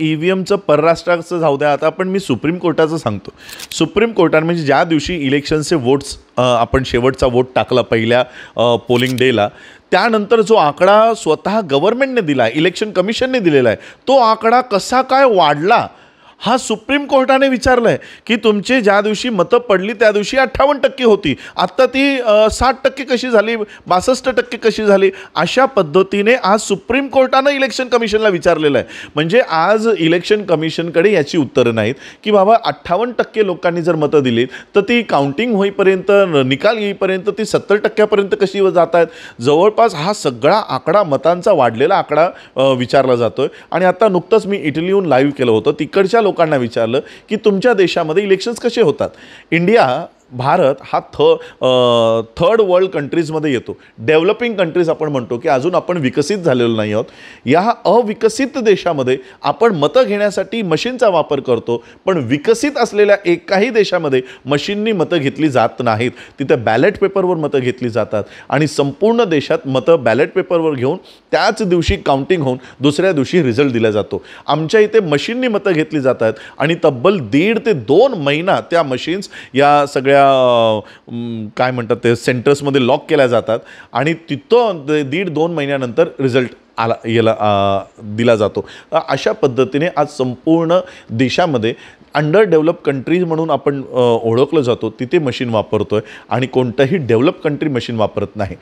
ईव्हीएमचं परराष्ट्राचं जाऊ द्या आता पण मी सुप्रीम कोर्टाचं सांगतो सुप्रीम कोर्टानं म्हणजे ज्या दिवशी इलेक्शनचे वोट्स आपण शेवटचा वोट टाकला पहिल्या पोलिंग डेला त्यानंतर जो आकडा स्वतः गव्हर्नमेंटने दिला इलेक्शन कमिशनने दिलेला आहे तो आकडा कसा काय वाढला हा सुप्रीम कोर्टाने विचारलं आहे की तुमची ज्या दिवशी मतं पडली त्या दिवशी अठ्ठावन्न टक्के होती आत्ता ती साठ टक्के कशी झाली बासष्ट टक्के कशी झाली अशा पद्धतीने आज सुप्रीम कोर्टानं इलेक्शन कमिशनला विचारलेलं आहे म्हणजे आज इलेक्शन कमिशनकडे याची उत्तरं नाहीत की बाबा अठ्ठावन्न टक्के लोकांनी जर मतं दिलीत तर ती काउंटिंग होईपर्यंत निकाल येईपर्यंत ती सत्तर टक्क्यापर्यंत कशी जात आहेत जवळपास हा सगळा आकडा मतांचा वाढलेला आकडा विचारला जातो आहे आणि आता नुकतंच मी इटलीहून लाईव्ह केलं होतं तिकडच्या लोकांना विचारलं की तुमच्या देशामध्ये इलेक्शन्स कसे होतात इंडिया भारत हा थ थर्ड वर्ल्ड कंट्रीजमध्ये येतो डेव्हलपिंग कंट्रीज आपण म्हणतो की अजून आपण विकसित झालेलो नाही आहोत या अविकसित देशामध्ये आपण मतं घेण्यासाठी मशीनचा वापर करतो पण विकसित असलेल्या एकाही देशामध्ये मशीननी मतं घेतली जात नाहीत तिथे बॅलेट पेपरवर मतं घेतली जातात आणि संपूर्ण देशात मतं बॅलेट पेपरवर घेऊन त्याच दिवशी काउंटिंग होऊन दुसऱ्या दिवशी रिझल्ट दिला जातो आमच्या इथे मशीननी मतं घेतली जातात आणि तब्बल दीड ते दोन महिना त्या मशीन्स या सगळ्या काय म्हणतात ते सेंटर्समध्ये लॉक केल्या जातात आणि तिथं दीड दोन महिन्यानंतर रिझल्ट आला याला दिला जातो अशा पद्धतीने आज संपूर्ण देशामध्ये अंडर डेव्हलप कंट्रीज म्हणून आपण ओळखलं जातो तिथे मशीन वापरतो आहे आणि कोणतंही डेव्हलप कंट्री मशीन वापरत नाही